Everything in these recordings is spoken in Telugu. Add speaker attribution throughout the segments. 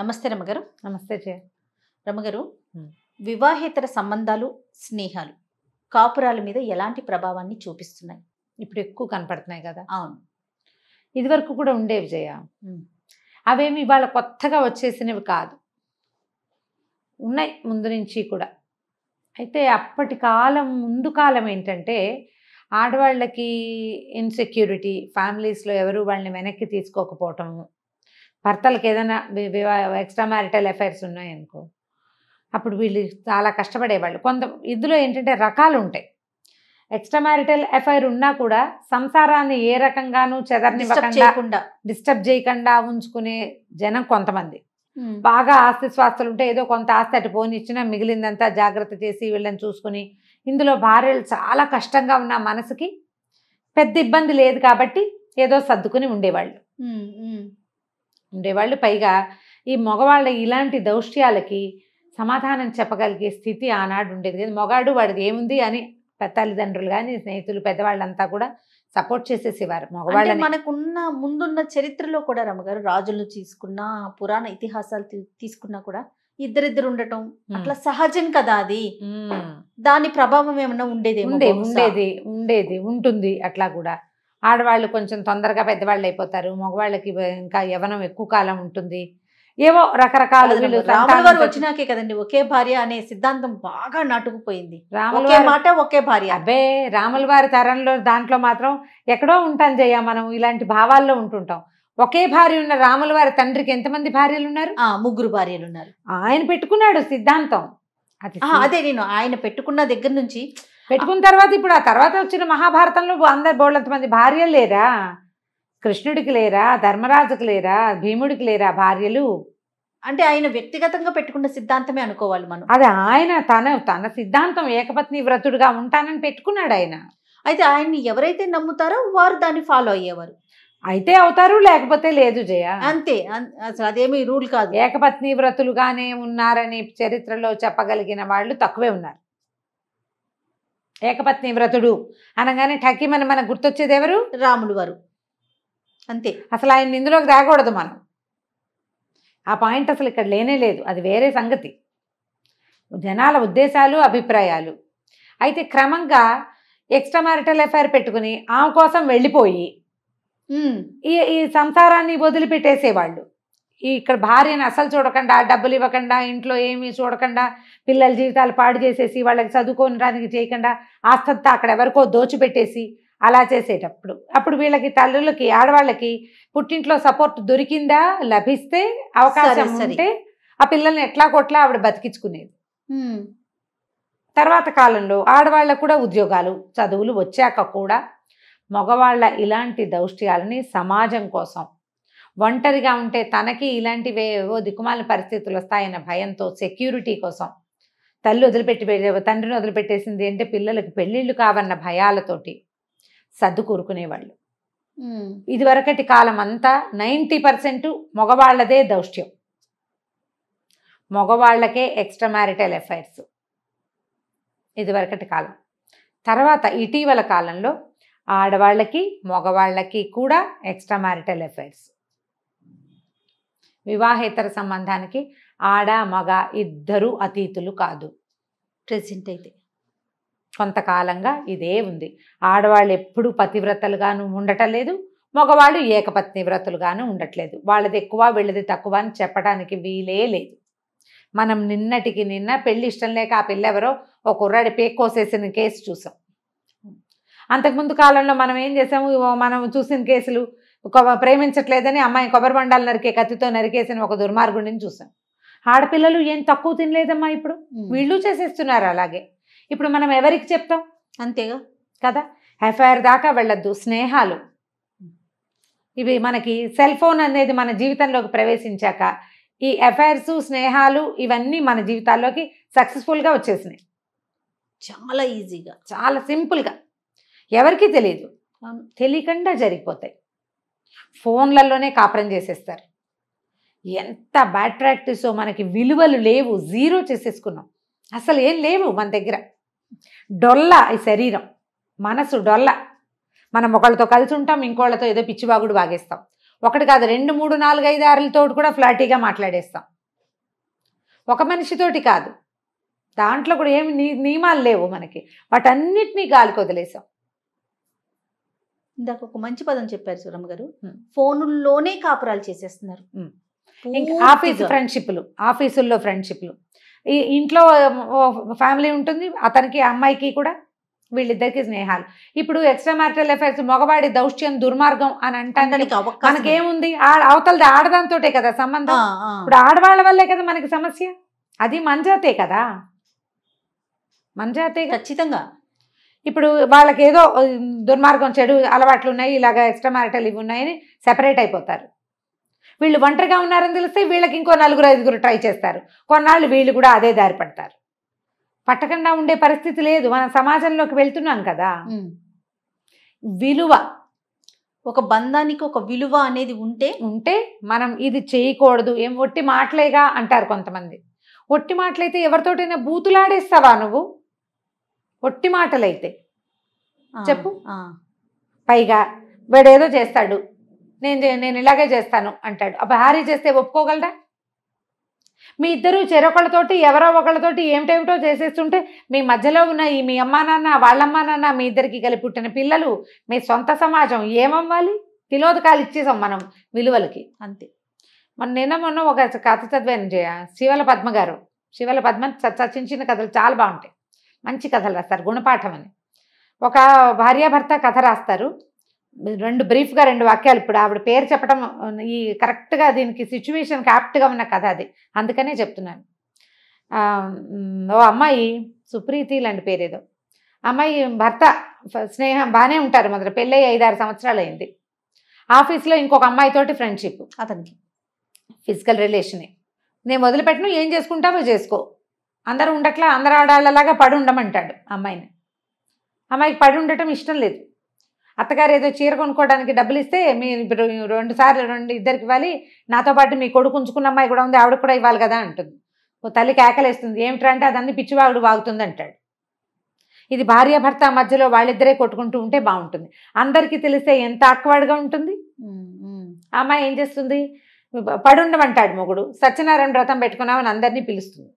Speaker 1: నమస్తే రమ్మగారు నమస్తే జయ రమ్మగారు వివాహేతర సంబంధాలు స్నేహాలు కాపురాల మీద ఎలాంటి ప్రభావాన్ని చూపిస్తున్నాయి ఇప్పుడు ఎక్కువ కనపడుతున్నాయి కదా అవును ఇదివరకు
Speaker 2: కూడా ఉండేవి జయ అవేమి ఇవాళ కొత్తగా వచ్చేసినవి కాదు ఉన్నాయి ముందు నుంచి కూడా అయితే అప్పటి కాలం ముందు కాలం ఏంటంటే ఆడవాళ్ళకి ఇన్సెక్యూరిటీ ఫ్యామిలీస్లో ఎవరు వాళ్ళని వెనక్కి తీసుకోకపోవటము భర్తలకు ఏదైనా ఎక్స్ట్రా మ్యారిటల్ అఫైర్స్ ఉన్నాయనుకో అప్పుడు వీళ్ళు చాలా కష్టపడేవాళ్ళు కొంత ఇందులో ఏంటంటే రకాలు ఉంటాయి ఎక్స్ట్రా మ్యారిటల్ అఫైర్ ఉన్నా కూడా సంసారాన్ని ఏ రకంగానూ చెదర్ని డిస్టర్బ్ చేయకుండా ఉంచుకునే జనం కొంతమంది hmm. బాగా ఆస్తి స్వాస్థలు ఉంటే ఏదో కొంత ఆస్తి అటు పోనిచ్చినా మిగిలిందంతా జాగ్రత్త చేసి వీళ్ళని చూసుకుని ఇందులో భార్యలు చాలా కష్టంగా ఉన్న మనసుకి పెద్ద ఇబ్బంది లేదు కాబట్టి ఏదో సర్దుకుని ఉండేవాళ్ళు hmm, hmm. ఉండేవాళ్ళు పైగా ఈ మగవాళ్ళ ఇలాంటి దౌష్ట్యాలకి సమాధానం చెప్పగలిగే స్థితి ఆనాడు ఉండేది కదా మగాడు వాడిది ఏముంది అని తల్లిదండ్రులు కానీ స్నేహితులు పెద్దవాళ్ళంతా కూడా సపోర్ట్ చేసేసేవారు మగవాళ్ళు
Speaker 1: మనకున్న ముందున్న చరిత్రలో కూడా రమ్మగారు రాజులు తీసుకున్న పురాణ ఇతిహాసాలు తీసుకున్నా కూడా ఇద్దరిద్దరు ఉండటం అట్లా సహజం కదా అది దాని ప్రభావం ఏమన్నా ఉండేది
Speaker 2: ఉండేది ఉండేది ఉంటుంది అట్లా కూడా ఆడవాళ్ళు కొంచెం తొందరగా పెద్దవాళ్ళు అయిపోతారు మగవాళ్ళకి ఇంకా యవనం ఎక్కువ కాలం ఉంటుంది ఏవో రకరకాల వచ్చినాకే కదండి ఒకే భార్య అనే సిద్ధాంతం బాగా నాటుకుపోయింది మాట
Speaker 1: ఒకే భార్య అబ్బే
Speaker 2: రాముల వారి తరంలో దాంట్లో మాత్రం ఎక్కడో ఉంటాం జయ మనం ఇలాంటి భావాల్లో ఉంటుంటాం ఒకే భార్య ఉన్న రాముల వారి తండ్రికి ఎంతమంది భార్యలు ఉన్నారు ముగ్గురు భార్యలు ఉన్నారు ఆయన పెట్టుకున్నాడు సిద్ధాంతం అదే నేను ఆయన పెట్టుకున్న దగ్గర నుంచి పెట్టుకున్న తర్వాత ఇప్పుడు ఆ తర్వాత వచ్చిన మహాభారతంలో అందరు బోళ్ళంత మంది భార్యలు లేరా కృష్ణుడికి లేరా ధర్మరాజుకి లేరా భీముడికి లేరా భార్యలు అంటే ఆయన వ్యక్తిగతంగా పెట్టుకున్న సిద్ధాంతమే అనుకోవాలి మనం అది ఆయన తన తన సిద్ధాంతం ఏకపత్ని వ్రతుడుగా ఉంటానని పెట్టుకున్నాడు ఆయన అయితే ఆయన్ని ఎవరైతే నమ్ముతారో వారు దాన్ని ఫాలో అయ్యేవారు అయితే అవుతారు లేకపోతే లేదు జయ అంతే అసలు అదేమి రూల్ కాదు ఏకపత్ని వ్రతులుగానే ఉన్నారని చరిత్రలో చెప్పగలిగిన వాళ్ళు తక్కువే ఉన్నారు ఏకపత్ని వ్రతుడు అనగానే మన మనకు గుర్తొచ్చేది ఎవరు రాముడు వారు అంతే అసలు ఆయన ఇందులోకి దాగకూడదు మనం ఆ పాయింట్ అసలు ఇక్కడ లేనే లేదు అది వేరే సంగతి జనాల ఉద్దేశాలు అభిప్రాయాలు అయితే క్రమంగా ఎక్స్ట్రా మ్యారిటల్ ఎఫ్ఐఆర్ పెట్టుకుని ఆమె కోసం వెళ్ళిపోయి ఈ ఈ సంసారాన్ని వదిలిపెట్టేసేవాళ్ళు ఇక్కడ భార్యను అసలు చూడకుండా డబ్బులు ఇవ్వకుండా ఇంట్లో ఏమీ చూడకుండా పిల్లల జీవితాలు పాడు చేసేసి వాళ్ళకి చదువుకోవడానికి చేయకుండా ఆస్తంతా అక్కడ ఎవరికో దోచిపెట్టేసి అలా చేసేటప్పుడు అప్పుడు వీళ్ళకి తల్లులకి ఆడవాళ్ళకి పుట్టింట్లో సపోర్ట్ దొరికిందా లభిస్తే అవకాశం ఉంటే ఆ పిల్లల్ని ఎట్లా కొట్లా ఆవిడ బతికించుకునేది తర్వాత కాలంలో ఆడవాళ్ళకు కూడా ఉద్యోగాలు చదువులు వచ్చాక కూడా మగవాళ్ళ ఇలాంటి దౌష్ట్యాలని సమాజం కోసం ఒంటరిగా ఉంటే తనకి ఇలాంటివే ఏవో దిక్కుమాలిన పరిస్థితులు వస్తాయన్న భయంతో సెక్యూరిటీ కోసం తల్లి వదిలిపెట్టి తండ్రిని వదిలిపెట్టేసింది అంటే పిల్లలకు పెళ్ళిళ్ళు కావన్న భయాలతోటి సర్దుకూరుకునేవాళ్ళు ఇదివరకటి కాలం అంతా నైంటీ పర్సెంట్ మగవాళ్లదే దౌష్ట్యం మగవాళ్లకే ఎక్స్ట్రా మ్యారిటల్ ఎఫైర్స్ ఇదివరకటి కాలం తర్వాత ఇటీవల కాలంలో ఆడవాళ్ళకి మగవాళ్ళకి కూడా ఎక్స్ట్రా మ్యారిటల్ ఎఫైర్స్ వివాహేతర సంబంధానికి ఆడ మగ ఇద్దరు అతీతులు కాదు ప్రెసెంట్ అయితే కొంతకాలంగా ఇదే ఉంది ఆడవాళ్ళు ఎప్పుడు పతివ్రతలుగాను ఉండటం లేదు మగవాళ్ళు ఏకపత్ని వ్రతలుగాను ఉండట్లేదు వాళ్ళది ఎక్కువ వీళ్ళది తక్కువ అని చెప్పడానికి వీలే లేదు మనం నిన్నటికి నిన్న పెళ్ళి ఇష్టం లేక ఆ పిల్లెవరో ఒక కుర్రాడి పేక్కోసేసిన కేసు చూసాం అంతకుముందు కాలంలో మనం ఏం చేసాము మనం చూసిన కేసులు ప్రేమించట్లేదని అమ్మాయి కొబ్బరి బండాలు నరికే కత్తితో నరికేసిన ఒక దుర్మార్గుడిని చూసాం ఆడపిల్లలు ఏం తక్కువ తినలేదమ్మా ఇప్పుడు వీళ్ళు చేసేస్తున్నారు అలాగే ఇప్పుడు మనం ఎవరికి చెప్తాం అంతేగా కదా ఎఫ్ఐఆర్ దాకా వెళ్ళొద్దు స్నేహాలు ఇవి మనకి సెల్ ఫోన్ అనేది మన జీవితంలోకి ప్రవేశించాక ఈ ఎఫ్ఐఆర్స్ స్నేహాలు ఇవన్నీ మన జీవితాల్లోకి సక్సెస్ఫుల్గా వచ్చేసినాయి
Speaker 1: చాలా ఈజీగా చాలా
Speaker 2: సింపుల్గా ఎవరికీ తెలియదు తెలియకుండా జరిగిపోతాయి ఫోన్లలోనే కాపురం చేసేస్తారు ఎంత బ్యాడ్ ప్రాక్టీసో మనకి విలువలు లేవు జీరో చేసేసుకున్నాం అసలు ఏం లేవు మన దగ్గర డొల్ల ఈ శరీరం మనసు డొల్ల మనం ఒకళ్ళతో కలిసి ఉంటాం ఇంకోళ్ళతో ఏదో పిచ్చివాగుడు వాగేస్తాం ఒకటి కాదు రెండు మూడు నాలుగు ఐదు ఆరులతో కూడా ఫ్లాటీగా మాట్లాడేస్తాం ఒక మనిషితోటి కాదు దాంట్లో కూడా ఏమి నియమాలు లేవు మనకి వాటన్నిటినీ గాలికి వదిలేసాం
Speaker 1: ఇందాక ఒక మంచి పదం చెప్పారు సురమ్మ గారు ఫోనుల్లోనే కాపురాలు చేసేస్తున్నారు ఇంకా ఆఫీస్
Speaker 2: ఫ్రెండ్షిప్లు ఆఫీసుల్లో ఫ్రెండ్షిప్లు ఇంట్లో ఫ్యామిలీ ఉంటుంది అతనికి అమ్మాయికి కూడా వీళ్ళిద్దరికి స్నేహాలు ఇప్పుడు ఎక్స్ట్రా మ్యారిటల్ అఫైర్స్ మగవాడి దౌష్ట్యం దుర్మార్గం అని అంటే మనకేముంది అవతలది ఆడదాంతోటే కదా సంబంధం ఇప్పుడు ఆడవాళ్ళ వల్లే కదా మనకి సమస్య అది మంజాతే కదా మంజాతే ఖచ్చితంగా ఇప్పుడు వాళ్ళకి ఏదో దుర్మార్గం చెడు అలవాట్లు ఉన్నాయి ఇలాగ ఎక్స్ట్రా మ్యారిటల్ ఇవి ఉన్నాయని సెపరేట్ అయిపోతారు వీళ్ళు ఒంటరిగా ఉన్నారని తెలిస్తే వీళ్ళకి ఇంకో నలుగురు ఐదుగురు ట్రై చేస్తారు కొన్నాళ్ళు వీళ్ళు కూడా అదే దారి పడతారు పట్టకుండా ఉండే పరిస్థితి లేదు మనం సమాజంలోకి వెళ్తున్నాం కదా విలువ ఒక బంధానికి ఒక విలువ అనేది ఉంటే ఉంటే మనం ఇది చేయకూడదు ఏం ఒట్టి మాటలేగా అంటారు కొంతమంది ఒట్టి మాటలైతే ఎవరితోటైనా బూతులాడేస్తావా నువ్వు పొట్టి మాటలైతే చెప్పు పైగా వాడేదో చేస్తాడు నేను నేను ఇలాగే చేస్తాను అంటాడు అప్పుడు హారీ చేస్తే ఒప్పుకోగలరా మీ ఇద్దరు చెరొకళ్ళతోటి ఎవరో ఒకళ్ళతోటి ఏమిటేమిటో చేసేస్తుంటే మీ మధ్యలో ఉన్న ఈ మీ అమ్మా నాన్న వాళ్ళమ్మా నాన్న మీ ఇద్దరికి కలిపి పుట్టిన పిల్లలు మీ సొంత సమాజం ఏమవ్వాలి తిలోదకాలు ఇచ్చేసాం మనం విలువలకి అంతే మొన్న నిన్న మొన్న ఒక కథ చదివాను శివల పద్మ గారు శివల పద్మ చర్చించిన కథలు చాలా బాగుంటాయి మంచి కథలు రాస్తారు గుణపాఠం అని ఒక భార్యాభర్త కథ రాస్తారు రెండు బ్రీఫ్గా రెండు వాక్యాలు ఇప్పుడు ఆవిడ పేరు చెప్పడం ఈ కరెక్ట్గా దీనికి సిచ్యువేషన్ క్యాప్ట్గా ఉన్న కథ అది అందుకనే చెప్తున్నాను ఓ అమ్మాయి సుప్రీతి లాంటి పేరేదో అమ్మాయి భర్త స్నేహం బాగానే ఉంటారు మొదట పెళ్ళయి ఐదారు సంవత్సరాలు అయింది ఆఫీస్లో ఇంకొక అమ్మాయితోటి ఫ్రెండ్షిప్ అతనికి ఫిజికల్ రిలేషనే నేను మొదలుపెట్టిన ఏం చేసుకుంటావో చేసుకో అందరూ ఉండట్లా అందరు ఆడాళ్ళలాగా పడి ఉండమంటాడు అమ్మాయిని అమ్మాయికి పడి ఉండటం ఇష్టం లేదు అత్తగారు ఏదో చీర కొనుక్కోవడానికి డబ్బులు ఇస్తే మీరు ఇప్పుడు రెండు సార్లు రెండు ఇద్దరికి ఇవ్వాలి నాతో పాటు మీ కొడుకు ఉంచుకున్న అమ్మాయి కూడా ఉంది ఆవిడ కూడా ఇవ్వాలి కదా అంటుంది ఓ తల్లికి ఆకలిస్తుంది ఏమిట్రంటే అంటే అదన్నీ పిచ్చివాగుడు వాగుతుంది అంటాడు ఇది భార్యాభర్త మధ్యలో వాళ్ళిద్దరే కొట్టుకుంటూ ఉంటే బాగుంటుంది అందరికీ తెలిస్తే ఎంత ఆక్వాడ్గా ఉంటుంది అమ్మాయి ఏం చేస్తుంది పడుండమంటాడు మొగుడు సత్యనారాయణ వ్రతం పెట్టుకున్నామని అందరినీ పిలుస్తుంది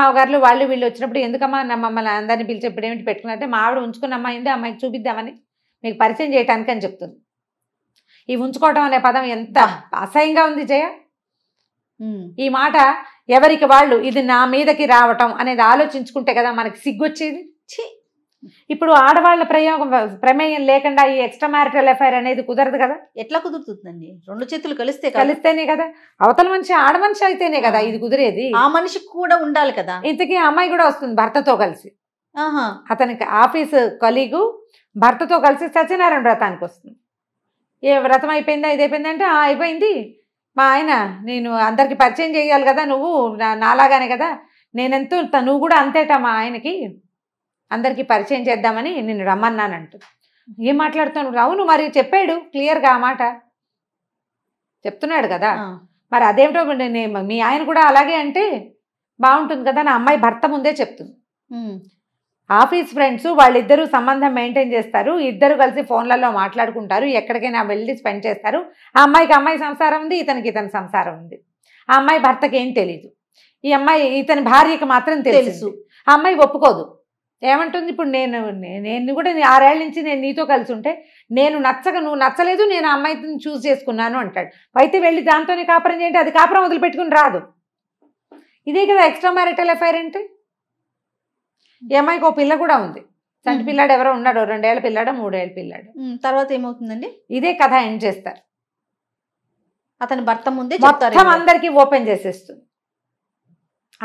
Speaker 2: మా గారు వాళ్ళు వీళ్ళు వచ్చినప్పుడు ఎందుకమ్మా మమ్మల్ని అందరిని పిలిచి ఇప్పుడు ఏమిటి పెట్టుకున్నట్టే మా ఆవిడ ఉంచుకున్నమ్మా ఏంది అమ్మాయికి చూపిద్దామని మీకు పరిచయం చేయటానికి అని చెప్తుంది ఈ ఉంచుకోవటం అనే పదం ఎంత అసహ్యంగా ఉంది జయ ఈ మాట ఎవరికి వాళ్ళు ఇది నా మీదకి రావటం అనేది ఆలోచించుకుంటే కదా మనకి వచ్చేది ఛీ ఇప్పుడు ఆడవాళ్ళ ప్రయోగం ప్రమేయం లేకుండా ఈ ఎక్స్ట్రా మ్యారిటల్ ఎఫైర్ అనేది కుదరదు కదా ఎట్లా
Speaker 1: కుదురుతుందండి
Speaker 2: రెండు చేతులు కలిస్తే కలిస్తేనే కదా అవతల మనిషి ఆడ మనిషి అయితేనే కదా ఇది కుదిరేది ఆ మనిషికి కూడా ఉండాలి కదా ఇంతకీ అమ్మాయి కూడా వస్తుంది భర్తతో కలిసి అతనికి ఆఫీస్ కలీగు భర్తతో కలిసి సత్యనారాయణ వ్రతానికి వస్తుంది ఏ వ్రతం అయిపోయిందా ఇది అయిపోయిందంటే అయిపోయింది మా ఆయన నేను అందరికి పరిచయం చేయాలి కదా నువ్వు నాలాగానే కదా నేనెంతో నువ్వు కూడా అంతేట మా ఆయనకి అందరికీ పరిచయం చేద్దామని నేను రమ్మన్నానంట ఏం మాట్లాడుతున్నావు అవును మరి చెప్పాడు క్లియర్గా ఆ మాట చెప్తున్నాడు కదా మరి అదేమిటో నేను మీ ఆయన కూడా అలాగే అంటే బాగుంటుంది కదా నా అమ్మాయి భర్త ముందే చెప్తుంది ఆఫీస్ ఫ్రెండ్స్ వాళ్ళిద్దరూ సంబంధం మెయింటైన్ చేస్తారు ఇద్దరు కలిసి ఫోన్లలో మాట్లాడుకుంటారు ఎక్కడికైనా వెళ్ళి స్పెండ్ చేస్తారు ఆ అమ్మాయికి అమ్మాయి సంసారం ఉంది ఇతనికి ఇతని సంసారం ఉంది ఆ అమ్మాయి భర్తకి ఏం తెలీదు ఈ అమ్మాయి ఇతని భార్యకి మాత్రం తెలుసు ఆ అమ్మాయి ఒప్పుకోదు ఏమంటుంది ఇప్పుడు నేను నేను కూడా ఆరేళ్ళ నుంచి నేను నీతో కలిసి ఉంటే నేను నచ్చక నువ్వు నచ్చలేదు నేను అమ్మాయిని చూస్ చేసుకున్నాను అంటాడు అయితే వెళ్ళి దాంతోనే కాపురం చేయండి అది కాపురం వదిలిపెట్టుకుని రాదు ఇదే కదా ఎక్స్ట్రా మ్యారిటల్ ఎఫైర్ అంటే ఈ అమ్మాయికి ఓ పిల్ల కూడా ఉంది చంటి పిల్లాడు ఎవరో ఉన్నాడు రెండేళ్ళ పిల్లాడు మూడేళ్ళ పిల్లాడు
Speaker 1: తర్వాత ఏమవుతుందండి
Speaker 2: ఇదే కథ ఎండ్ చేస్తారు
Speaker 1: అతని భర్త ముందే మొత్తం
Speaker 2: అందరికీ ఓపెన్ చేసేస్తుంది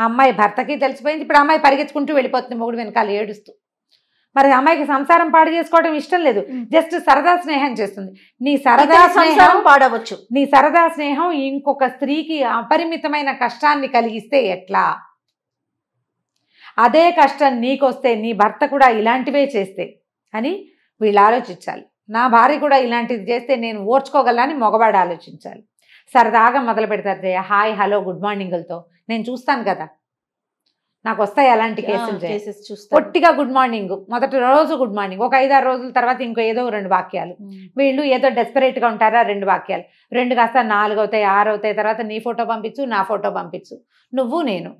Speaker 2: అమ్మాయి భర్తకి తెలిసిపోయింది ఇప్పుడు అమ్మాయి పరిగెత్తుకుంటూ వెళ్ళిపోతుంది మొగుడు వెనకాల ఏడుస్తూ మరి అమ్మాయికి సంసారం పాడు చేసుకోవడం ఇష్టం లేదు జస్ట్ సరదా స్నేహం చేస్తుంది నీ సరదా స్నేహం పాడవచ్చు నీ సరదా స్నేహం ఇంకొక స్త్రీకి అపరిమితమైన కష్టాన్ని కలిగిస్తే ఎట్లా అదే కష్టం నీకొస్తే నీ భర్త కూడా ఇలాంటివే చేస్తే అని వీళ్ళు ఆలోచించాలి నా భార్య కూడా ఇలాంటిది చేస్తే నేను ఓర్చుకోగలని మగవాడు ఆలోచించాలి సరదాగా మొదలు పెడతారు హాయ్ హలో గుడ్ మార్నింగ్లతో నేను చూస్తాను కదా నాకు వస్తాయి అలాంటి కేసులు
Speaker 1: చూస్తా పొట్టిగా
Speaker 2: గుడ్ మార్నింగ్ మొదటి రోజు గుడ్ మార్నింగ్ ఒక ఐదారు రోజుల తర్వాత ఇంకో ఏదో రెండు వాక్యాలు వీళ్ళు ఏదో డెస్పరేట్గా ఉంటారా రెండు వాక్యాలు రెండు కాస్త నాలుగు అవుతాయి ఆరు అవుతాయి తర్వాత నీ ఫోటో పంపించు నా ఫోటో పంపించు నువ్వు నేను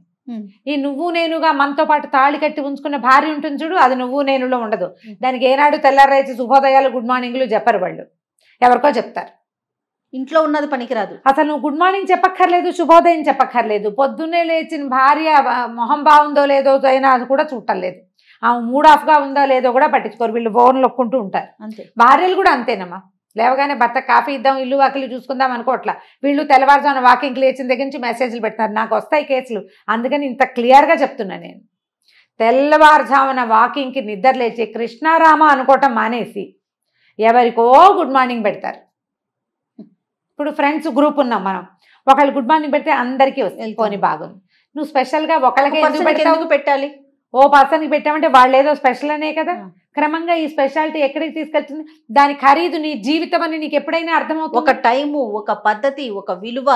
Speaker 2: ఈ నువ్వు నేనుగా మనతో పాటు తాళి కట్టి ఉంచుకున్న భార్య ఉంటుంది చూడు అది నువ్వు నేనులో ఉండదు దానికి ఏనాడు తెల్లారైతే శుభోదయాలు గుడ్ మార్నింగ్లు చెప్పరు వాళ్ళు ఎవరికో చెప్తారు ఇంట్లో ఉన్నది పనికిరాదు అసలు నువ్వు గుడ్ మార్నింగ్ చెప్పక్కర్లేదు శుభోదయం చెప్పక్కర్లేదు పొద్దున్నే లేచిన భార్య మొహం బాగుందో లేదో అయినా అది కూడా చూడలేదు ఆమె మూడ్ ఆఫ్గా ఉందో లేదో కూడా పట్టించుకోరు వీళ్ళు ఫోన్ లొక్కుంటూ ఉంటారు అంతే భార్యలు కూడా అంతేనమ్మా లేవగానే భర్త కాఫీ ఇద్దాం ఇల్లు వాకిలు చూసుకుందాం అనుకోట్లా వీళ్ళు తెల్లవారుజామున వాకింగ్కి లేచిన దగ్గర నుంచి మెసేజ్లు పెడతారు నాకు వస్తాయి కేసులు అందుకని ఇంత క్లియర్గా చెప్తున్నా నేను తెల్లవారుజామున వాకింగ్కి నిద్ర లేచి కృష్ణారామ అనుకోవటం మానేసి ఎవరికో గుడ్ మార్నింగ్ పెడతారు ఇప్పుడు ఫ్రెండ్స్ గ్రూప్ ఉన్నాం మనం ఒకళ్ళు గుడ్ మార్నింగ్ పెడితే అందరికీ వెళ్ళిపోని బాగుంది నువ్వు స్పెషల్గా ఒకళ్ళకి ఎందుకు పెట్టాలి ఓ పర్సన్కి పెట్టామంటే వాళ్ళు ఏదో స్పెషల్ అనే కదా
Speaker 1: క్రమంగా ఈ స్పెషాలిటీ ఎక్కడికి తీసుకెళ్తుంది దాని ఖరీదు నీ జీవితం అని నీకు ఎప్పుడైనా అర్థమవుతుంది ఒక టైము ఒక పద్ధతి ఒక విలువ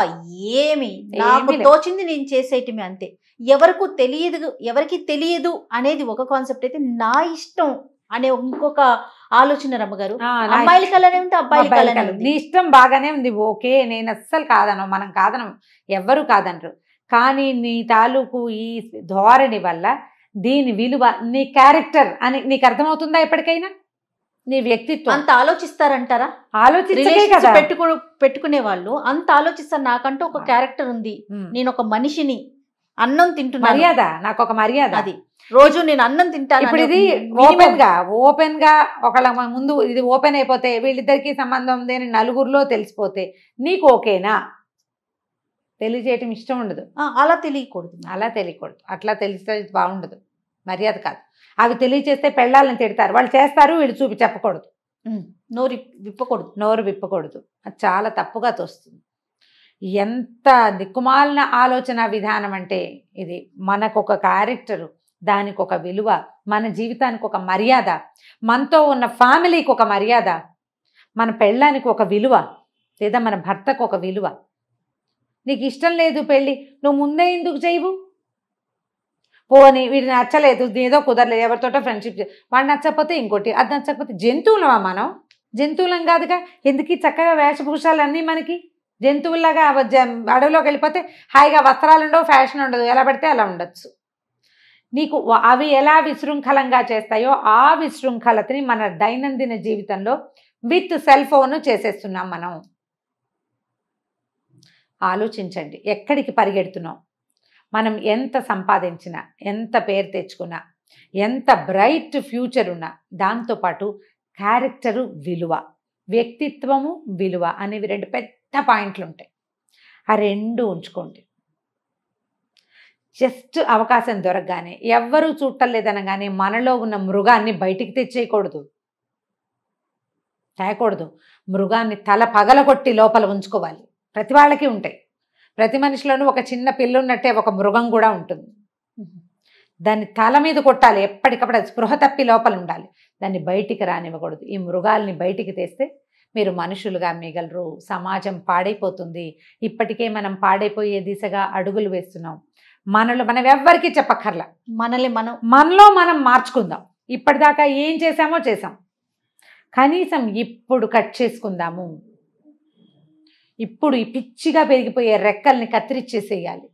Speaker 1: ఏమి నాకు తోచింది నేను చేసేయటమే అంతే ఎవరికి తెలియదు ఎవరికి తెలియదు అనేది ఒక కాన్సెప్ట్ అయితే నా ఇష్టం అనే ఇంకొక ఆలోచన రమ్మగారు అమ్మాయిల కలర్ ఏమిటి అబ్బాయిల కలర్ నీ ఇష్టం బాగానే
Speaker 2: ఉంది ఓకే నేను అస్సలు కాదను మనం కాదనం ఎవ్వరు కాదనరు కానీ నీ తాలూకు ఈ ధోరణి వల్ల దీని విలువ నీ క్యారెక్టర్ అని నీకు అర్థమవుతుందా
Speaker 1: ఎప్పటికైనా నీ వ్యక్తిత్వం అంత ఆలోచిస్తారంటారా ఆలోచించ పెట్టుకునే వాళ్ళు అంత ఆలోచిస్తారు నాకంటూ ఒక క్యారెక్టర్ ఉంది నేను ఒక మనిషిని అన్నం తింటున్నా మర్యాద నాకు ఒక మర్యాద అది రోజు నేను అన్నం తింటాను ఇప్పుడు ఇది ఓపెన్ గా
Speaker 2: ఓపెన్ గా ఒకళ్ళ ముందు ఇది ఓపెన్ అయిపోతే వీళ్ళిద్దరికి సంబంధం అని నలుగురిలో తెలిసిపోతే నీకు ఓకేనా తెలియజేయటం ఇష్టం ఉండదు అలా తెలియకూడదు అలా తెలియకూడదు అట్లా తెలిస్తే బాగుండదు మర్యాద కాదు అవి తెలియచేస్తే పెళ్ళాలని తిడతారు వాళ్ళు చేస్తారు వీళ్ళు చూపి చెప్పకూడదు నోరు విప్పకూడదు నోరు విప్పకూడదు అది చాలా తప్పుగా తోస్తుంది ఎంత దిక్కుమాలిన ఆలోచన విధానం అంటే ఇది మనకు ఒక క్యారెక్టరు దానికి ఒక విలువ మన జీవితానికి ఒక మర్యాద మనతో ఉన్న ఫ్యామిలీకి ఒక మర్యాద మన పెళ్ళానికి ఒక విలువ లేదా మన భర్తకు ఒక విలువ నీకు ఇష్టం లేదు పెళ్ళి నువ్వు ముందే ఎందుకు చేయవు పోనీ వీడు నచ్చలేదు ఏదో కుదరలేదు ఎవరితో ఫ్రెండ్షిప్ వాడు నచ్చకపోతే ఇంకోటి అది నచ్చకపోతే జంతువులమా మనం జంతువులం కాదుగా ఎందుకు చక్కగా వేషభూషాలన్నీ మనకి జంతువుల్లాగా అడవిలోకి వెళ్ళిపోతే హాయిగా వస్త్రాలు ఉండవు ఫ్యాషన్ ఉండదు ఎలా పడితే అలా ఉండొచ్చు నీకు అవి ఎలా విశృంఖలంగా చేస్తాయో ఆ విశృంఖలతని మన దైనందిన జీవితంలో విత్ సెల్ ఫోన్ చేసేస్తున్నాం మనం ఆలోచించండి ఎక్కడికి పరిగెడుతున్నాం మనం ఎంత సంపాదించినా ఎంత పేరు తెచ్చుకున్నా ఎంత బ్రైట్ ఫ్యూచర్ ఉన్నా దాంతోపాటు క్యారెక్టరు విలువ వ్యక్తిత్వము విలువ అనేవి రెండు పెద్ద పెద్ద పాయింట్లు ఉంటాయి ఆ రెండు ఉంచుకోండి జస్ట్ అవకాశం దొరకగానే ఎవ్వరూ చూడలేదనగానే మనలో ఉన్న మృగాన్ని బయటికి తెచ్చేయకూడదు తేయకూడదు మృగాన్ని తల పగలగొట్టి లోపల ఉంచుకోవాలి ప్రతి వాళ్ళకి ఉంటాయి ప్రతి మనిషిలోనూ ఒక చిన్న పిల్లు ఉన్నట్టే ఒక మృగం కూడా ఉంటుంది దాన్ని తల మీద కొట్టాలి ఎప్పటికప్పుడు స్పృహ తప్పి లోపల ఉండాలి దాన్ని బయటికి రానివ్వకూడదు ఈ మృగాల్ని బయటికి తెస్తే మీరు మనుషులుగా మిగలరు సమాజం పాడైపోతుంది ఇప్పటికే మనం పాడైపోయే దిశగా అడుగులు వేస్తున్నాం మనలో మనం ఎవ్వరికీ చెప్పక్కర్లా మనల్ని మనం మనలో మనం మార్చుకుందాం ఇప్పటిదాకా ఏం చేసామో చేసాం కనీసం ఇప్పుడు కట్ చేసుకుందాము ఇప్పుడు ఈ పిచ్చిగా పెరిగిపోయే రెక్కల్ని కత్తిరిచ్చేసేయాలి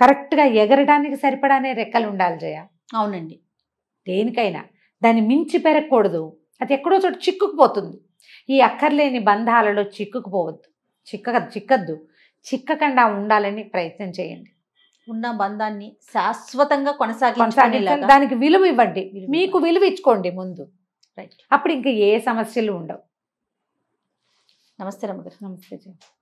Speaker 2: కరెక్ట్గా ఎగరడానికి సరిపడానే రెక్కలు ఉండాలి జయ అవునండి దేనికైనా దాన్ని మించి పెరగకూడదు అది ఎక్కడో చోటు చిక్కుకుపోతుంది ఈ అక్కర్లేని బంధాలలో చిక్కుకుపోవద్దు చిక్క చిక్కద్దు చిక్కకుండా ఉండాలని ప్రయత్నం చేయండి
Speaker 1: ఉన్న బంధాన్ని శాశ్వతంగా కొనసాగించాలి దానికి
Speaker 2: విలువ ఇవ్వండి మీకు విలువ ఇచ్చుకోండి ముందు
Speaker 1: అప్పుడు ఇంకా ఏ సమస్యలు ఉండవు నమస్తే రమ్మగారు నమస్తే